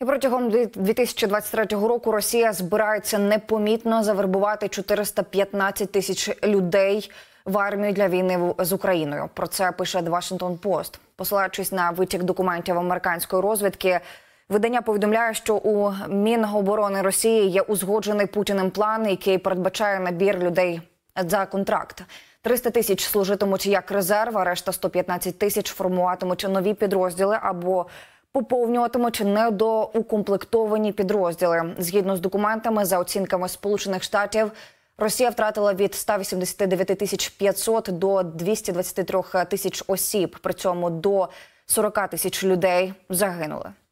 І протягом 2023 року Росія збирається непомітно завербувати 415 тисяч людей в армію для війни з Україною. Про це пише The Washington Post. Посилаючись на витік документів американської розвідки, видання повідомляє, що у Міноборони Росії є узгоджений путіним план, який передбачає набір людей за контракт. 300 тисяч служитимуть як резерв, а решта 115 тисяч формуватимуть нові підрозділи або поповнюватимуть недоукомплектовані підрозділи. Згідно з документами, за оцінками Сполучених Штатів, Росія втратила від 189 тисяч 500 до 223 тисяч осіб. При цьому до 40 тисяч людей загинули.